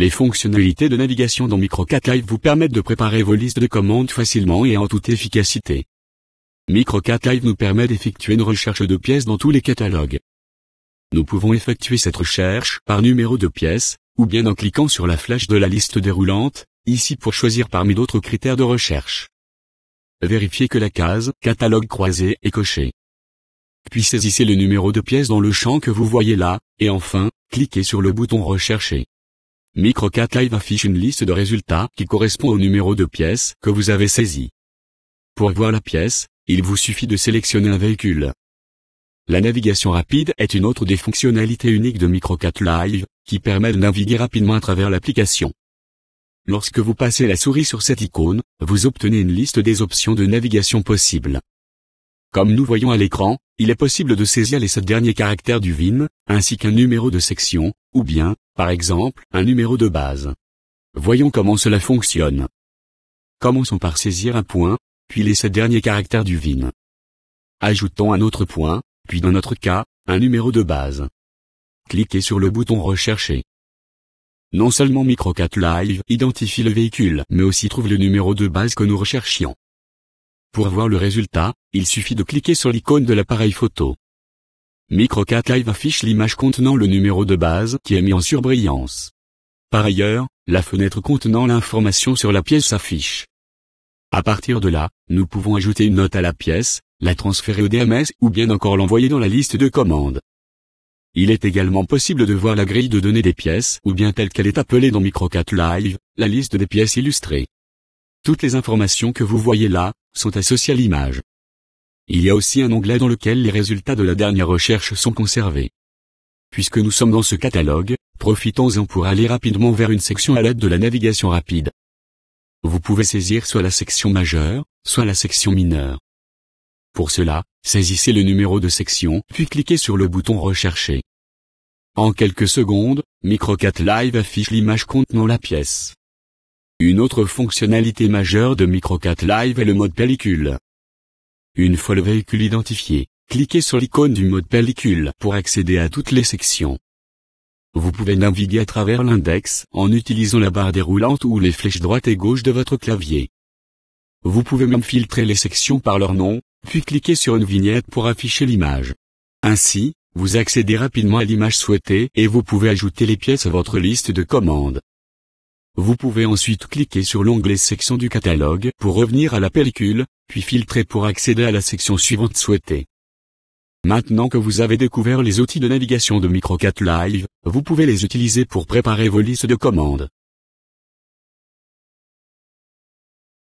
Les fonctionnalités de navigation dans MicroCat Live vous permettent de préparer vos listes de commandes facilement et en toute efficacité. MicroCat Live nous permet d'effectuer une recherche de pièces dans tous les catalogues. Nous pouvons effectuer cette recherche par numéro de pièce, ou bien en cliquant sur la flèche de la liste déroulante, ici pour choisir parmi d'autres critères de recherche. Vérifiez que la case « Catalogue croisé » est cochée. Puis saisissez le numéro de pièce dans le champ que vous voyez là, et enfin, cliquez sur le bouton « Rechercher ». MicroCat Live affiche une liste de résultats qui correspond au numéro de pièce que vous avez saisi. Pour voir la pièce, il vous suffit de sélectionner un véhicule. La navigation rapide est une autre des fonctionnalités uniques de MicroCat Live, qui permet de naviguer rapidement à travers l'application. Lorsque vous passez la souris sur cette icône, vous obtenez une liste des options de navigation possibles. Comme nous voyons à l'écran, il est possible de saisir les sept derniers caractères du VIN, ainsi qu'un numéro de section, ou bien, par exemple, un numéro de base. Voyons comment cela fonctionne. Commençons par saisir un point, puis les sept derniers caractères du VIN. Ajoutons un autre point, puis dans notre cas, un numéro de base. Cliquez sur le bouton Rechercher. Non seulement Microcat Live identifie le véhicule, mais aussi trouve le numéro de base que nous recherchions. Pour voir le résultat, il suffit de cliquer sur l'icône de l'appareil photo. Microcat Live affiche l'image contenant le numéro de base qui est mis en surbrillance. Par ailleurs, la fenêtre contenant l'information sur la pièce s'affiche. À partir de là, nous pouvons ajouter une note à la pièce, la transférer au DMS ou bien encore l'envoyer dans la liste de commandes. Il est également possible de voir la grille de données des pièces ou bien telle qu'elle est appelée dans Microcat Live, la liste des pièces illustrées. Toutes les informations que vous voyez là, sont associées à l'image. Il y a aussi un onglet dans lequel les résultats de la dernière recherche sont conservés. Puisque nous sommes dans ce catalogue, profitons-en pour aller rapidement vers une section à l'aide de la navigation rapide. Vous pouvez saisir soit la section majeure, soit la section mineure. Pour cela, saisissez le numéro de section, puis cliquez sur le bouton Rechercher. En quelques secondes, Microcat Live affiche l'image contenant la pièce. Une autre fonctionnalité majeure de Microcat Live est le mode pellicule. Une fois le véhicule identifié, cliquez sur l'icône du mode pellicule pour accéder à toutes les sections. Vous pouvez naviguer à travers l'index en utilisant la barre déroulante ou les flèches droite et gauche de votre clavier. Vous pouvez même filtrer les sections par leur nom, puis cliquer sur une vignette pour afficher l'image. Ainsi, vous accédez rapidement à l'image souhaitée et vous pouvez ajouter les pièces à votre liste de commandes. Vous pouvez ensuite cliquer sur l'onglet section du catalogue pour revenir à la pellicule, puis filtrer pour accéder à la section suivante souhaitée. Maintenant que vous avez découvert les outils de navigation de MicroCat Live, vous pouvez les utiliser pour préparer vos listes de commandes.